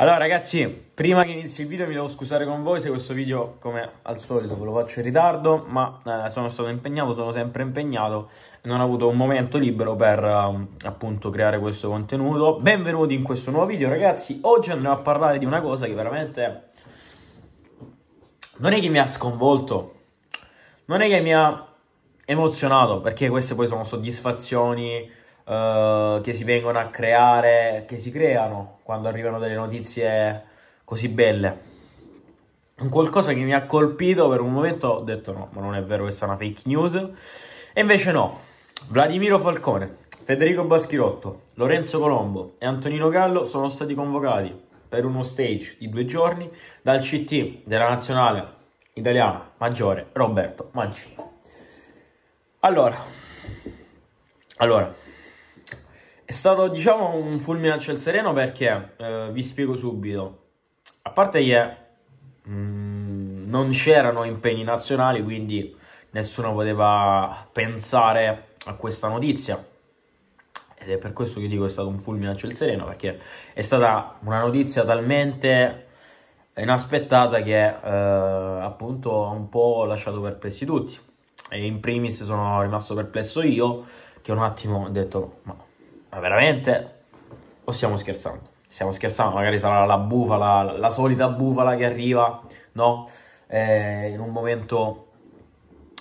Allora ragazzi, prima che inizi il video mi devo scusare con voi se questo video, come al solito, ve lo faccio in ritardo, ma eh, sono stato impegnato, sono sempre impegnato, non ho avuto un momento libero per eh, appunto creare questo contenuto. Benvenuti in questo nuovo video ragazzi, oggi andremo a parlare di una cosa che veramente non è che mi ha sconvolto, non è che mi ha emozionato, perché queste poi sono soddisfazioni eh, che si vengono a creare, che si creano quando arrivano delle notizie così belle. qualcosa che mi ha colpito per un momento, ho detto no, ma non è vero questa è una fake news. E invece no, Vladimiro Falcone, Federico Baschirotto, Lorenzo Colombo e Antonino Gallo sono stati convocati per uno stage di due giorni dal CT della nazionale italiana maggiore Roberto Mancini. Allora, allora è stato, diciamo, un fulmine a ciel sereno perché, eh, vi spiego subito, a parte che mm, non c'erano impegni nazionali, quindi nessuno poteva pensare a questa notizia. Ed è per questo che dico è stato un fulmine a ciel sereno, perché è stata una notizia talmente inaspettata che eh, appunto ha un po' lasciato perplessi tutti. E in primis sono rimasto perplesso io, che un attimo ho detto, ma ma veramente? O stiamo scherzando? Stiamo scherzando, magari sarà la bufala, la solita bufala che arriva, no? Eh, in un momento,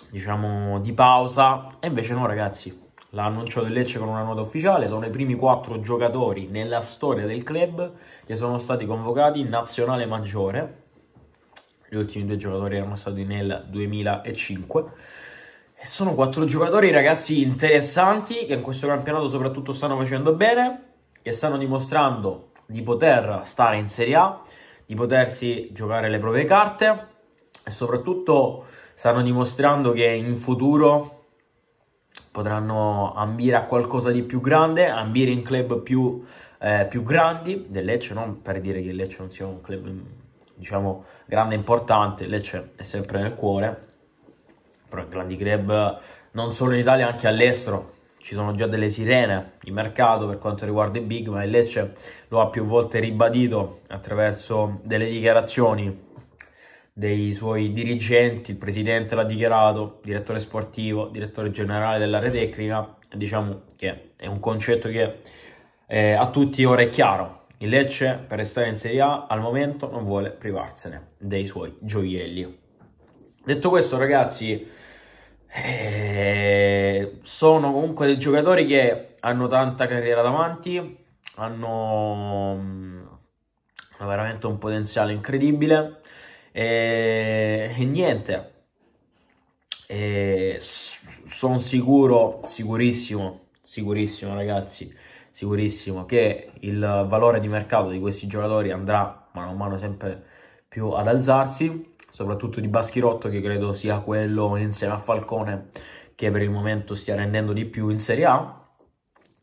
diciamo, di pausa. E invece no, ragazzi, l'ha annunciato il Lecce con una nota ufficiale, sono i primi quattro giocatori nella storia del club che sono stati convocati in nazionale maggiore. Gli ultimi due giocatori erano stati nel 2005 sono quattro giocatori, ragazzi, interessanti che in questo campionato soprattutto stanno facendo bene, che stanno dimostrando di poter stare in Serie A, di potersi giocare le proprie carte e soprattutto stanno dimostrando che in futuro potranno ambire a qualcosa di più grande, ambire in club più, eh, più grandi del Lecce, non per dire che il Lecce non sia un club diciamo grande e importante, il Lecce è sempre nel cuore, però i grandi club non solo in Italia, anche all'estero. Ci sono già delle sirene di mercato per quanto riguarda i big, ma il Lecce lo ha più volte ribadito attraverso delle dichiarazioni dei suoi dirigenti, il presidente l'ha dichiarato, direttore sportivo, direttore generale dell'area tecnica, diciamo che è un concetto che eh, a tutti ora è chiaro. Il Lecce per restare in Serie A al momento non vuole privarsene dei suoi gioielli. Detto questo, ragazzi, eh, sono comunque dei giocatori che hanno tanta carriera davanti, hanno, mm, hanno veramente un potenziale incredibile e, eh, e niente, e eh, sono sicuro, sicurissimo, sicurissimo ragazzi, sicurissimo che il valore di mercato di questi giocatori andrà mano a mano sempre più ad alzarsi soprattutto di Baschirotto che credo sia quello insieme a Falcone che per il momento stia rendendo di più in Serie A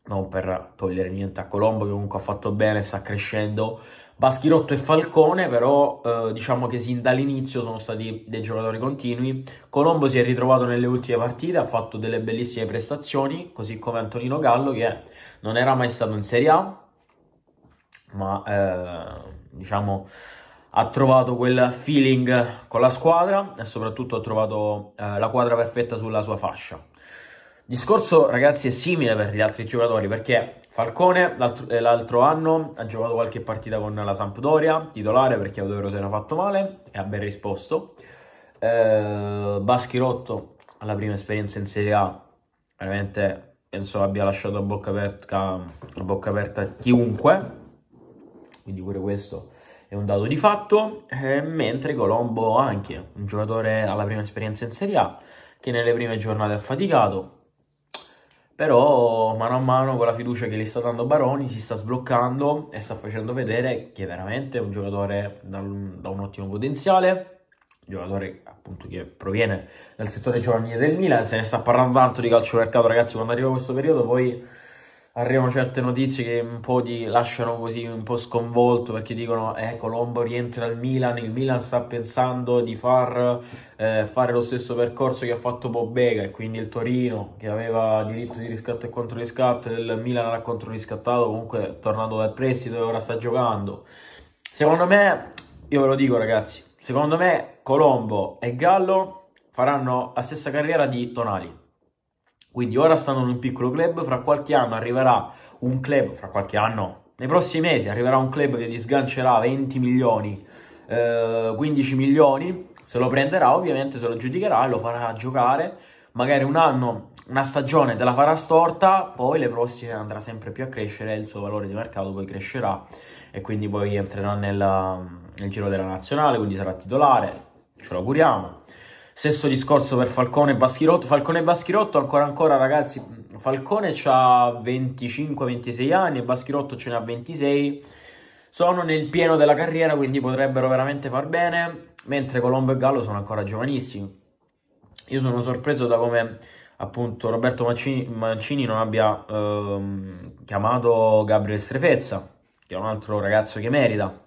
non per togliere niente a Colombo che comunque ha fatto bene, sta crescendo Baschirotto e Falcone però eh, diciamo che sin dall'inizio sono stati dei giocatori continui Colombo si è ritrovato nelle ultime partite, ha fatto delle bellissime prestazioni così come Antonino Gallo che non era mai stato in Serie A ma eh, diciamo ha trovato quel feeling con la squadra e soprattutto ha trovato eh, la quadra perfetta sulla sua fascia. Il discorso, ragazzi, è simile per gli altri giocatori perché Falcone l'altro, eh, anno ha giocato qualche partita con la Sampdoria, titolare perché Odoro si era fatto male e ha ben risposto. Eh, Baschirotto, alla prima esperienza in Serie A, veramente penso abbia lasciato a bocca aperta, a bocca aperta chiunque, quindi pure questo è un dato di fatto, eh, mentre Colombo anche, un giocatore alla prima esperienza in Serie A, che nelle prime giornate ha faticato, però mano a mano con la fiducia che gli sta dando Baroni si sta sbloccando e sta facendo vedere che è veramente è un giocatore da un, da un ottimo potenziale giocatore appunto che proviene dal settore giovanile del Milan, se ne sta parlando tanto di calcio mercato ragazzi quando arriva questo periodo poi arrivano certe notizie che un po' ti lasciano così un po' sconvolto perché dicono eh Colombo rientra al Milan, il Milan sta pensando di far eh, fare lo stesso percorso che ha fatto Bobbega e quindi il Torino che aveva diritto di riscatto e contro riscatto il Milan l'ha contro riscattato comunque tornando dal prestito e ora sta giocando secondo me, io ve lo dico ragazzi secondo me Colombo e Gallo faranno la stessa carriera di Tonali quindi ora stanno in un piccolo club, fra qualche anno arriverà un club, fra qualche anno, nei prossimi mesi arriverà un club che gli sgancerà 20 milioni, eh, 15 milioni, se lo prenderà ovviamente, se lo giudicherà e lo farà giocare, magari un anno, una stagione te la farà storta, poi le prossime andrà sempre più a crescere, il suo valore di mercato poi crescerà e quindi poi entrerà nella, nel giro della nazionale, quindi sarà titolare, ce lo auguriamo. Stesso discorso per Falcone e Baschirotto. Falcone e Baschirotto ancora ancora ragazzi, Falcone ha 25-26 anni e Baschirotto ce ne ha 26. Sono nel pieno della carriera, quindi potrebbero veramente far bene, mentre Colombo e Gallo sono ancora giovanissimi. Io sono sorpreso da come appunto Roberto Mancini, Mancini non abbia ehm, chiamato Gabriele Strefezza, che è un altro ragazzo che merita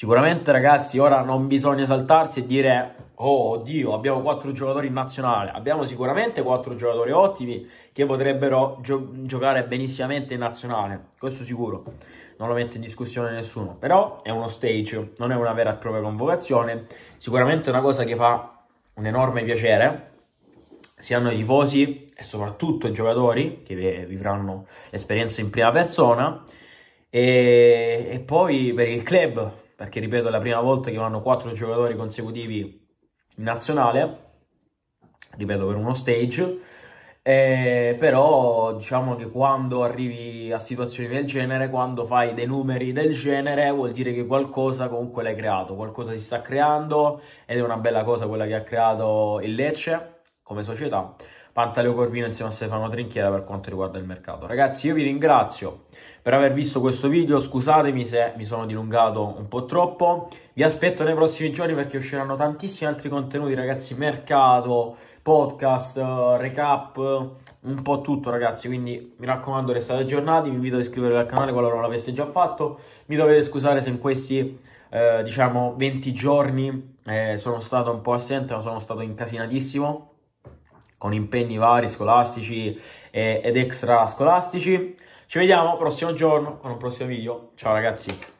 Sicuramente ragazzi ora non bisogna saltarsi e dire oh Dio, abbiamo quattro giocatori in nazionale, abbiamo sicuramente quattro giocatori ottimi che potrebbero gio- giocare benissimamente in nazionale, questo sicuro, non lo mette in discussione nessuno, però è uno stage, non è una vera e propria convocazione, sicuramente è una cosa che fa un enorme piacere sia a noi tifosi e soprattutto i giocatori che vivranno l'esperienza in prima persona e, e poi per il club perché ripeto è la prima volta che vanno quattro giocatori consecutivi in nazionale, ripeto per uno stage, eh, però diciamo che quando arrivi a situazioni del genere, quando fai dei numeri del genere, vuol dire che qualcosa comunque l'hai creato, qualcosa si sta creando ed è una bella cosa quella che ha creato il Lecce come società. Pantaleo Corvino insieme a Stefano Trinchiera per quanto riguarda il mercato. Ragazzi, io vi ringrazio per aver visto questo video, scusatemi se mi sono dilungato un po' troppo. Vi aspetto nei prossimi giorni perché usciranno tantissimi altri contenuti, ragazzi, mercato, podcast, eh, recap, un po' tutto ragazzi, quindi mi raccomando restate aggiornati, vi invito ad iscrivervi al canale qualora non l'aveste già fatto, mi dovete scusare se in questi eh, diciamo 20 giorni eh, sono stato un po' assente, ma sono stato incasinatissimo, con impegni vari scolastici ed extra scolastici. Ci vediamo prossimo giorno con un prossimo video. Ciao ragazzi.